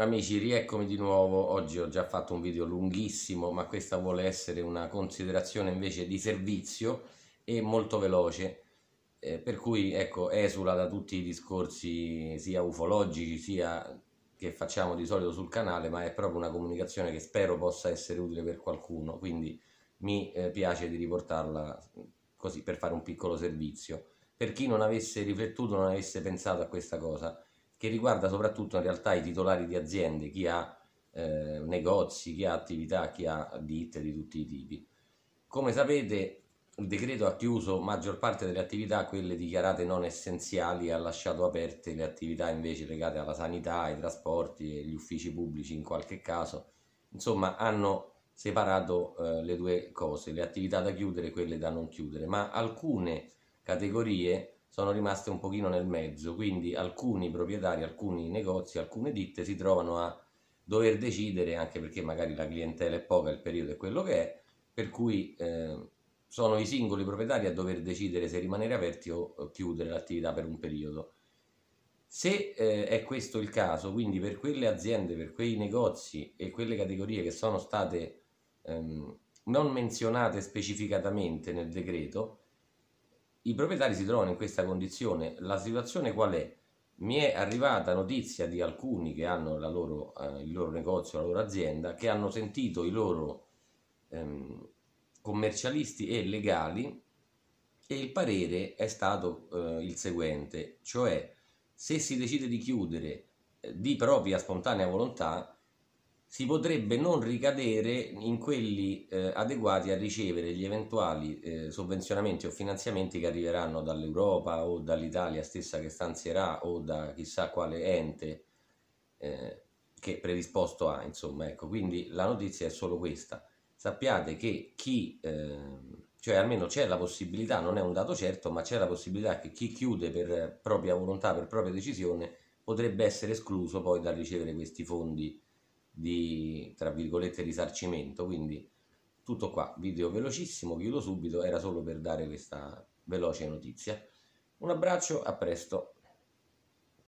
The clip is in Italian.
Amici, rieccomi di nuovo. Oggi ho già fatto un video lunghissimo, ma questa vuole essere una considerazione invece di servizio e molto veloce. Eh, per cui ecco, esula da tutti i discorsi sia ufologici sia che facciamo di solito sul canale, ma è proprio una comunicazione che spero possa essere utile per qualcuno. Quindi mi eh, piace di riportarla così per fare un piccolo servizio. Per chi non avesse riflettuto, non avesse pensato a questa cosa che riguarda soprattutto in realtà i titolari di aziende, chi ha eh, negozi, chi ha attività, chi ha ditte di tutti i tipi. Come sapete il decreto ha chiuso maggior parte delle attività, quelle dichiarate non essenziali, e ha lasciato aperte le attività invece legate alla sanità, ai trasporti e agli uffici pubblici in qualche caso. Insomma, hanno separato eh, le due cose, le attività da chiudere e quelle da non chiudere, ma alcune categorie sono rimaste un pochino nel mezzo, quindi alcuni proprietari, alcuni negozi, alcune ditte si trovano a dover decidere, anche perché magari la clientela è poca, il periodo è quello che è, per cui eh, sono i singoli proprietari a dover decidere se rimanere aperti o chiudere l'attività per un periodo. Se eh, è questo il caso, quindi per quelle aziende, per quei negozi e quelle categorie che sono state ehm, non menzionate specificatamente nel decreto, i proprietari si trovano in questa condizione. La situazione qual è? Mi è arrivata notizia di alcuni che hanno loro, eh, il loro negozio, la loro azienda, che hanno sentito i loro ehm, commercialisti e legali e il parere è stato eh, il seguente, cioè se si decide di chiudere eh, di propria spontanea volontà, si potrebbe non ricadere in quelli eh, adeguati a ricevere gli eventuali eh, sovvenzionamenti o finanziamenti che arriveranno dall'Europa o dall'Italia stessa che stanzierà o da chissà quale ente eh, che predisposto ha, insomma, ecco, quindi la notizia è solo questa. Sappiate che chi, ehm, cioè almeno c'è la possibilità, non è un dato certo, ma c'è la possibilità che chi chiude per propria volontà, per propria decisione, potrebbe essere escluso poi dal ricevere questi fondi di, tra virgolette, risarcimento, quindi tutto qua, video velocissimo, chiudo subito, era solo per dare questa veloce notizia. Un abbraccio, a presto.